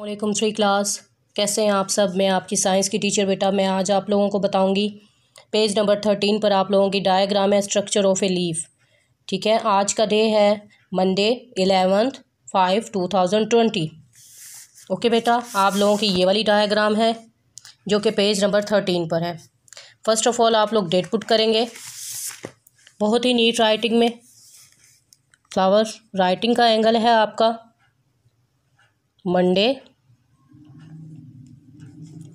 वालेकुम three class कैसे हैं आप सब मैं आपकी साइंस की टीचर बेटा मैं आज आप लोगों को बताऊंगी पेज नंबर थर्टीन पर आप लोगों की डायग्राम है स्ट्रक्चर ऑफ ए लीफ ठीक है आज का डे है Monday eleventh five two thousand twenty okay बेटा आप लोगों की ये वाली डायग्राम है जो कि पेज नंबर थर्टीन पर है फर्स्ट ऑफ ऑल आप लोग डेट पुट करेंगे बहुत ही नीट राइटिंग में फ्लावर राइटिंग का एंगल है आपका Monday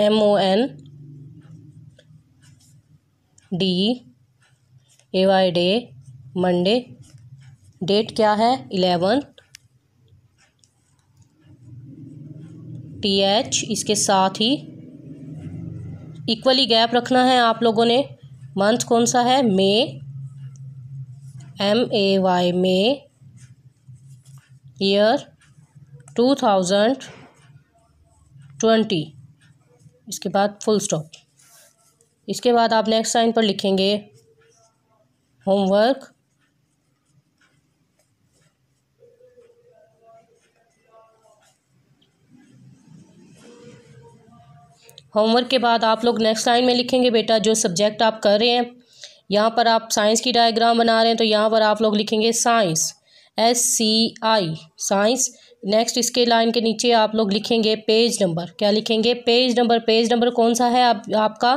M O N D A Y day Monday date क्या है इलेवन टी एच इसके साथ ही इक्वली गैप रखना है आप लोगों ने मंथ कौन सा है May M A Y May year two thousand twenty इसके बाद फुल स्टॉप इसके बाद आप नेक्स्ट लाइन पर लिखेंगे होमवर्क होमवर्क के बाद आप लोग नेक्स्ट लाइन में लिखेंगे बेटा जो सब्जेक्ट आप कर रहे हैं यहाँ पर आप साइंस की डायग्राम बना रहे हैं तो यहाँ पर आप लोग लिखेंगे science S C I science next इसके लाइन के नीचे आप लोग लिखेंगे पेज नंबर क्या लिखेंगे पेज नंबर पेज नंबर कौन सा है आप आपका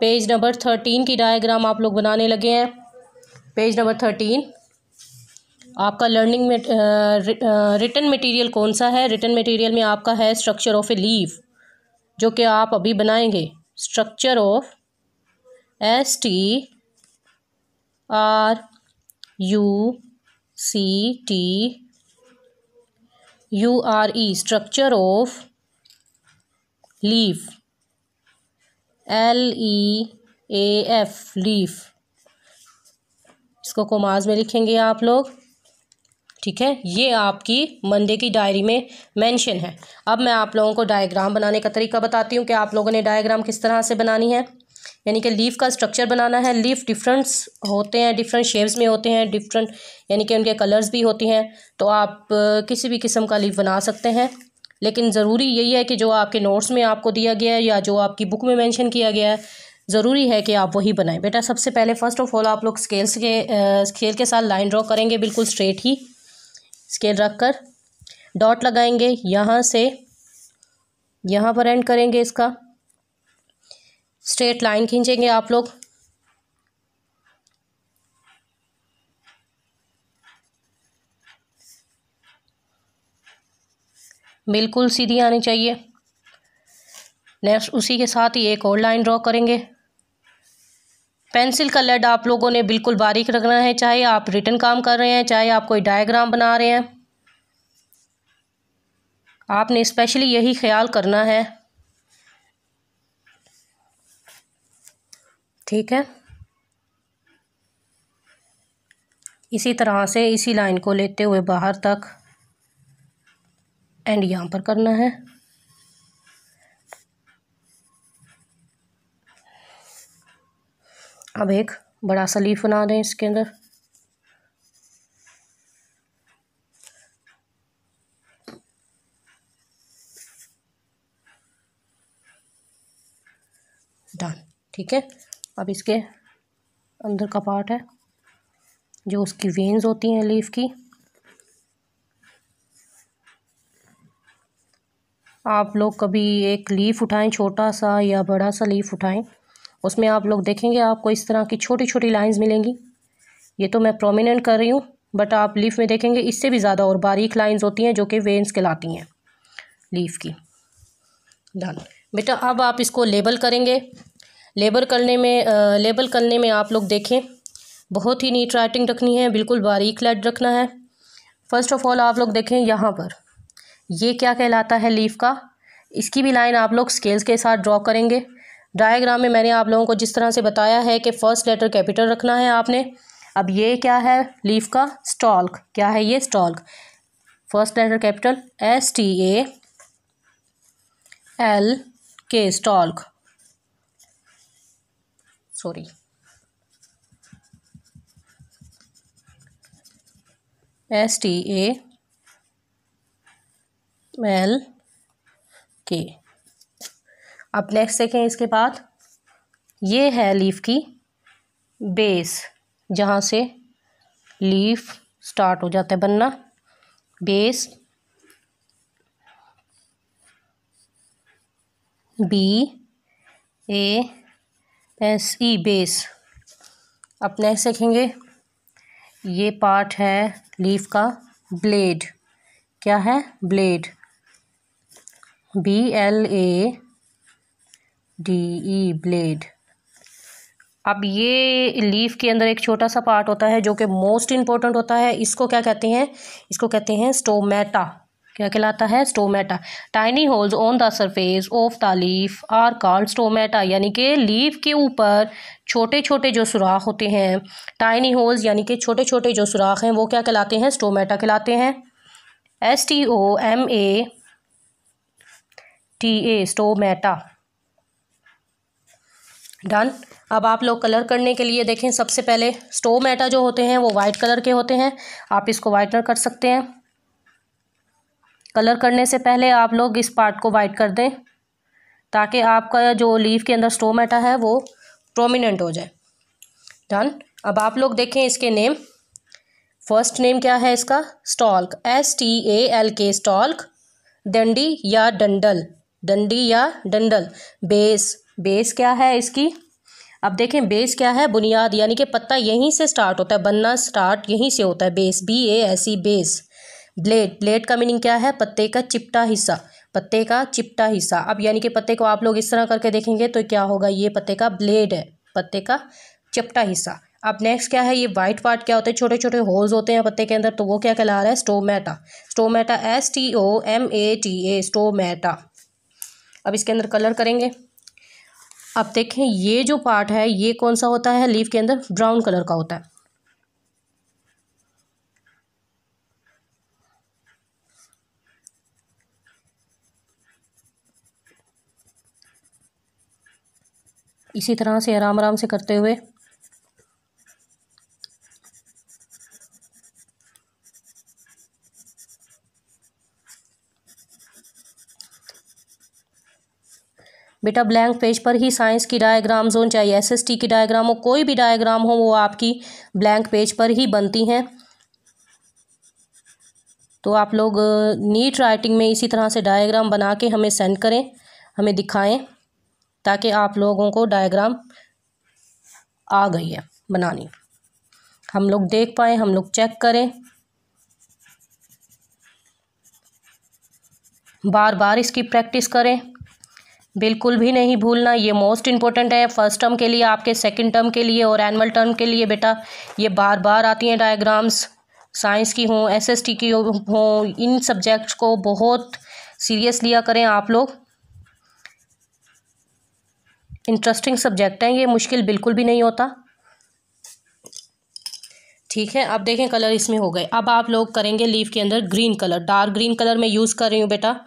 पेज नंबर थर्टीन की डायग्राम आप लोग बनाने लगे हैं पेज नंबर थर्टीन आपका लर्निंग रिटर्न मटेरियल कौन सा है रिटर्न मटेरियल में आपका है स्ट्रक्चर ऑफ ए लीव जो कि आप अभी बनाएंगे structure of S T R U C T U R E structure of leaf L E A F leaf इसको कोमाज में लिखेंगे आप लोग ठीक है ये आपकी मंडे की डायरी में मेंशन है अब मैं आप लोगों को डायग्राम बनाने का तरीका बताती हूँ कि आप लोगों ने डायग्राम किस तरह से बनानी है यानी कि लीफ का स्ट्रक्चर बनाना है लीफ डिफरेंट्स होते हैं डिफरेंट शेप्स में होते हैं डिफरेंट यानी कि उनके कलर्स भी होते हैं तो आप किसी भी किस्म का लीफ बना सकते हैं लेकिन ज़रूरी यही है कि जो आपके नोट्स में आपको दिया गया है या जो आपकी बुक में मेंशन किया गया है ज़रूरी है कि आप वही बनाएं बेटा सबसे पहले फ़र्स्ट ऑफ ऑल आप लोग स्केल्स के स्केल के साथ लाइन ड्रॉ करेंगे बिल्कुल स्ट्रेट ही स्केल रख कर डॉट लगाएंगे यहाँ से यहाँ पर एंड करेंगे इसका स्ट्रेट लाइन खींचेंगे आप लोग बिल्कुल सीधी आनी चाहिए नेक्स्ट उसी के साथ ही एक और लाइन ड्रॉ करेंगे पेंसिल का लेड आप लोगों ने बिल्कुल बारीक रखना है चाहे आप रिटर्न काम कर रहे हैं चाहे आप कोई डायग्राम बना रहे हैं आपने स्पेशली यही ख्याल करना है ठीक है इसी तरह से इसी लाइन को लेते हुए बाहर तक एंड यहाँ पर करना है अब एक बड़ा सा लीफ बना दें इसके अंदर डन ठीक है अब इसके अंदर का पार्ट है जो उसकी वेन्स होती हैं लीफ की आप लोग कभी एक लीफ उठाएं छोटा सा या बड़ा सा लीफ उठाएं उसमें आप लोग देखेंगे आपको इस तरह की छोटी छोटी लाइंस मिलेंगी ये तो मैं प्रोमिनेंट कर रही हूँ बट आप लीफ में देखेंगे इससे भी ज़्यादा और बारीक लाइंस होती हैं जो कि वेन्स कहलाती हैं लीफ की डन बेटा अब आप इसको लेबल करेंगे लेबर करने में लेबल करने में आप लोग देखें बहुत ही नीट राइटिंग रखनी है बिल्कुल बारीक लेड रखना है फ़र्स्ट ऑफ़ ऑल आप लोग देखें यहाँ पर ये क्या कहलाता है लीफ का इसकी भी लाइन आप लोग स्केल्स के साथ ड्रॉ करेंगे डायग्राम में मैंने आप लोगों को जिस तरह से बताया है कि फ़र्स्ट लेटर कैपिटल रखना है आपने अब ये क्या है लीफ का स्टॉल्क क्या है ये stalk first letter capital S T L K stalk sorry S T A L K अब नेक्स्ट देखें इसके बाद ये है लीफ की बेस जहाँ से लीफ स्टार्ट हो जाता है बनना base B A S E base अब नेक्स्ट देखेंगे ये पार्ट है लीफ का ब्लेड क्या है blade B L A D E blade अब ये लीफ के अंदर एक छोटा सा पार्ट होता है जो कि मोस्ट इम्पोर्टेंट होता है इसको क्या कहते हैं इसको कहते हैं स्टोमेटा क्या कहलाता है stomata tiny holes on the surface of the leaf are called stomata यानी कि लीफ के ऊपर छोटे छोटे जो सुराख होते हैं टाइनी होल्स यानी कि छोटे छोटे जो सुराख हैं वो क्या कहलाते हैं स्टोमेटा कहलाते हैं S T O M A T A stomata done अब आप लोग कलर करने के लिए देखें सबसे पहले स्टोमेटा जो होते हैं वो वाइट कलर के होते हैं आप इसको वाइटनर कर सकते हैं कलर करने से पहले आप लोग इस पार्ट को वाइट कर दें ताकि आपका जो लीफ के अंदर स्टोमेटा है वो प्रोमिनेंट हो जाए डन अब आप लोग देखें इसके नेम फर्स्ट नेम क्या है इसका stalk S T A L K stalk डंडी या डंडल डंडी या डंडल बेस बेस क्या है इसकी अब देखें बेस क्या है बुनियाद यानी कि पत्ता यहीं से स्टार्ट होता है बनना स्टार्ट यहीं से होता है base B A S E base blade blade का मीनिंग क्या है पत्ते का चिपटा हिस्सा पत्ते का चिपटा हिस्सा अब यानी कि पत्ते को आप लोग इस तरह करके देखेंगे तो क्या होगा ये पत्ते का ब्लेड है पत्ते का चिपटा हिस्सा अब नेक्स्ट क्या है ये वाइट पार्ट क्या होते हैं छोटे छोटे होल्स होते हैं पत्ते के अंदर तो वो क्या कहला रहा है stomata stomata S T O M A T A stomata अब इसके अंदर कलर करेंगे अब देखें ये जो पार्ट है ये कौन सा होता है लीफ के अंदर ब्राउन कलर का होता है इसी तरह से आराम आराम से करते हुए बेटा ब्लैंक पेज पर ही साइंस की डायग्राम जोन एस एसएसटी की डायग्राम हो कोई भी डायग्राम हो वो आपकी ब्लैंक पेज पर ही बनती हैं तो आप लोग नीट uh, राइटिंग में इसी तरह से डायग्राम बना के हमें सेंड करें हमें दिखाएं ताकि आप लोगों को डायग्राम आ गई है बनानी हम लोग देख पाए हम लोग चेक करें बार बार इसकी प्रैक्टिस करें बिल्कुल भी नहीं भूलना ये मोस्ट इम्पॉर्टेंट है फर्स्ट टर्म के लिए आपके सेकंड टर्म के लिए और एनुअल टर्म के लिए बेटा ये बार बार आती हैं डायग्राम्स साइंस की हों एसएसटी की हों इन सब्जेक्ट्स को बहुत सीरियस लिया करें आप लोग इंटरेस्टिंग सब्जेक्ट हैं ये मुश्किल बिल्कुल भी नहीं होता ठीक है अब देखें कलर इसमें हो गए अब आप लोग करेंगे लीफ के अंदर green colour dark green colour मैं यूज़ कर रही हूँ बेटा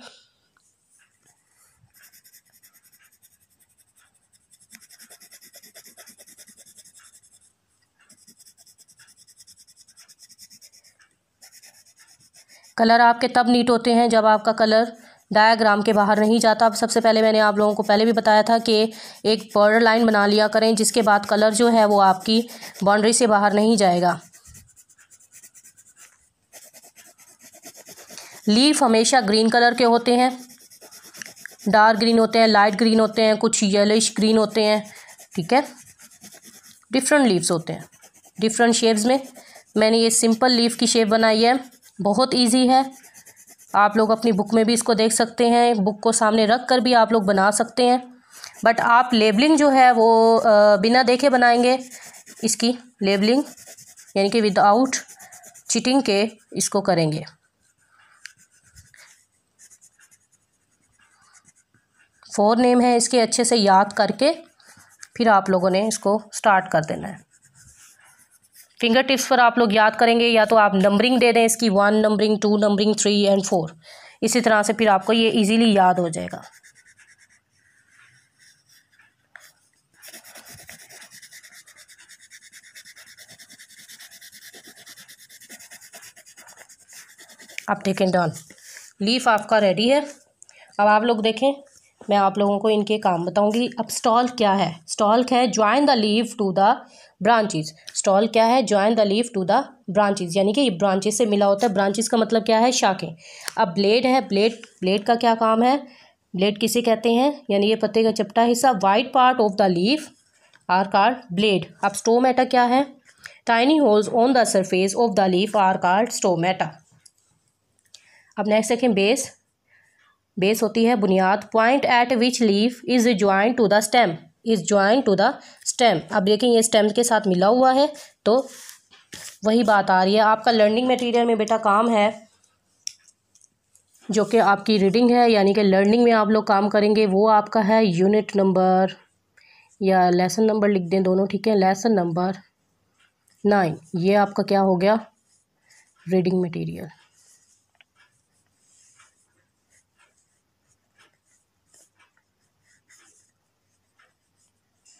कलर आपके तब नीट होते हैं जब आपका कलर डायाग्राम के बाहर नहीं जाता अब सबसे पहले मैंने आप लोगों को पहले भी बताया था कि एक बॉर्डर लाइन बना लिया करें जिसके बाद कलर जो है वो आपकी बाउंड्री से बाहर नहीं जाएगा लीफ हमेशा ग्रीन कलर के होते हैं डार्क ग्रीन होते हैं लाइट ग्रीन होते हैं कुछ येलिश ग्रीन होते हैं ठीक है डिफरेंट लीव्स होते हैं डिफरेंट शेप्स में मैंने ये सिंपल लीफ की शेप बनाई है बहुत इजी है आप लोग अपनी बुक में भी इसको देख सकते हैं बुक को सामने रख कर भी आप लोग बना सकते हैं बट आप लेबलिंग जो है वो बिना देखे बनाएंगे इसकी लेबलिंग यानी कि विदाउट चिटिंग के इसको करेंगे फोर नेम है इसके अच्छे से याद करके फिर आप लोगों ने इसको स्टार्ट कर देना है फिंगर टिप्स पर आप लोग याद करेंगे या तो आप नंबरिंग दे दें इसकी one numbering two numbering three and four इसी तरह से फिर आपको ये इजीली याद हो जाएगा आप देखें डॉन लीफ आपका रेडी है अब आप लोग देखें मैं आप लोगों को इनके काम बताऊंगी अब स्टॉल क्या है स्टॉल है join the leaf to the branches stalk क्या है join the leaf to the branches यानी कि ये ब्रांचेज से मिला होता है ब्रांचेज का मतलब क्या है शाखें अब ब्लेड है ब्लेड ब्लेड का क्या काम है ब्लेड किसे कहते हैं यानी ये पत्ते का चपटा हिस्सा wide part of the leaf are called blade अब स्टोमेटा क्या है tiny holes on the surface of the leaf are called stomata अब नेक्स्ट देखें बेस बेस होती है बुनियाद point at which leaf is join to the stem is join to the stem अब देखें ये स्टेम के साथ मिला हुआ है तो वही बात आ रही है आपका लर्निंग मटेरियल में बेटा काम है जो कि आपकी रीडिंग है यानी कि लर्निंग में आप लोग काम करेंगे वो आपका है यूनिट नंबर या लेसन नंबर लिख दें दोनों ठीक है लेसन नंबर नाइन ये आपका क्या हो गया रीडिंग मटेरियल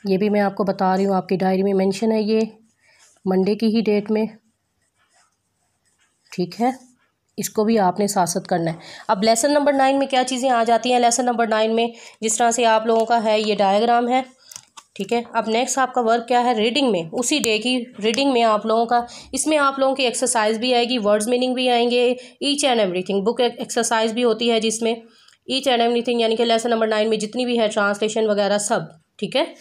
ये भी मैं आपको बता रही हूँ आपकी डायरी में मेंशन है ये मंडे की ही डेट में ठीक है इसको भी आपने सासत करना है अब लेसन नंबर नाइन में क्या चीज़ें आ जाती हैं लेसन नंबर नाइन में जिस तरह से आप लोगों का है ये डायग्राम है ठीक है अब नेक्स्ट आपका वर्क क्या है रीडिंग में उसी डे की रीडिंग में आप लोगों का इसमें आप लोगों की एक्सरसाइज भी आएगी वर्ड्स मीनिंग भी आएंगे each and everything book exercise भी होती है जिसमें ईच एंड एवरीथिंग यानी कि लेसन नंबर नाइन में जितनी भी है ट्रांसलेशन वगैरह सब ठीक है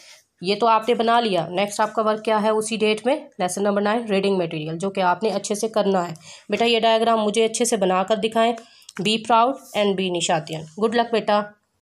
ये तो आपने बना लिया नेक्स्ट आपका वर्क क्या है उसी डेट में lesson number nine reading material जो कि आपने अच्छे से करना है बेटा ये डायग्राम मुझे अच्छे से बनाकर दिखाएं be proud and be Nishatian good luck बेटा